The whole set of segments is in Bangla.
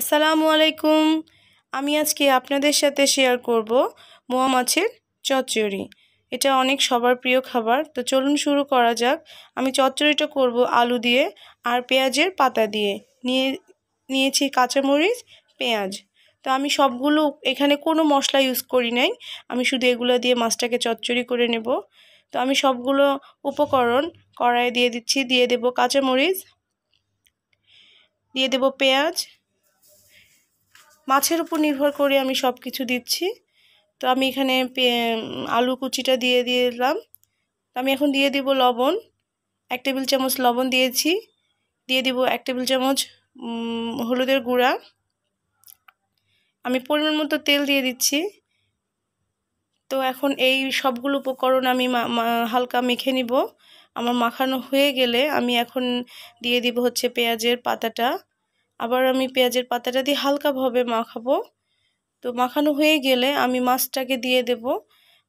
আসসালামু আলাইকুম আমি আজকে আপনাদের সাথে শেয়ার করব মোয়া মাছের চচ্চড়ি এটা অনেক সবার প্রিয় খাবার তো চলুন শুরু করা যাক আমি চচ্চড়িটা করব আলু দিয়ে আর পেঁয়াজের পাতা দিয়ে নিয়ে নিয়েছি কাঁচামরিচ পেঁয়াজ তো আমি সবগুলো এখানে কোনো মশলা ইউজ করি নাই আমি শুধু এগুলো দিয়ে মাছটাকে চচ্চড়ি করে নেব তো আমি সবগুলো উপকরণ কড়াই দিয়ে দিচ্ছি দিয়ে দেব কাঁচামরিচ দিয়ে দেব পেঁয়াজ মাছের উপর নির্ভর করে আমি সব কিছু দিচ্ছি তো আমি এখানে আলু কুচিটা দিয়ে দিলাম আমি এখন দিয়ে দিব লবণ এক টেবিল চামচ লবণ দিয়েছি দিয়ে দিব এক টেবিল চামচ হলুদের গুঁড়া আমি পরিমাণ মতো তেল দিয়ে দিচ্ছি তো এখন এই সবগুলো উপকরণ আমি হালকা মেখে নিব আমার মাখানো হয়ে গেলে আমি এখন দিয়ে দিব হচ্ছে পেঁয়াজের পাতাটা আবার আমি পেঁয়াজের পাতাটা দিয়ে হালকাভাবে মাখাবো তো মাখানো হয়ে গেলে আমি মাছটাকে দিয়ে দেব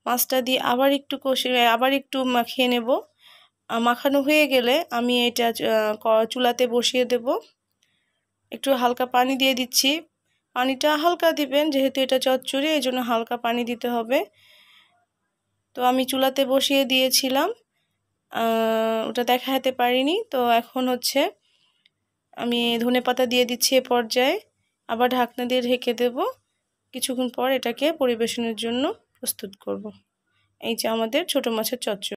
মাছটা দিয়ে আবার একটু কষে আবার একটু মাখিয়ে নেব মাখানো হয়ে গেলে আমি এটা চুলাতে বসিয়ে দেব একটু হালকা পানি দিয়ে দিচ্ছি পানিটা হালকা দিবেন যেহেতু এটা চচ্চড়ি এই জন্য হালকা পানি দিতে হবে তো আমি চুলাতে বসিয়ে দিয়েছিলাম ওটা দেখাতে পারিনি তো এখন হচ্ছে আমি ধনে পাতা দিয়ে দিচ্ছি এ পর্যায়ে আবার ঢাকনা দিয়ে ঢেকে দেব কিছুক্ষণ পর এটাকে পরিবেশনের জন্য প্রস্তুত করব। এই যে আমাদের ছোট মাছের চচ্চ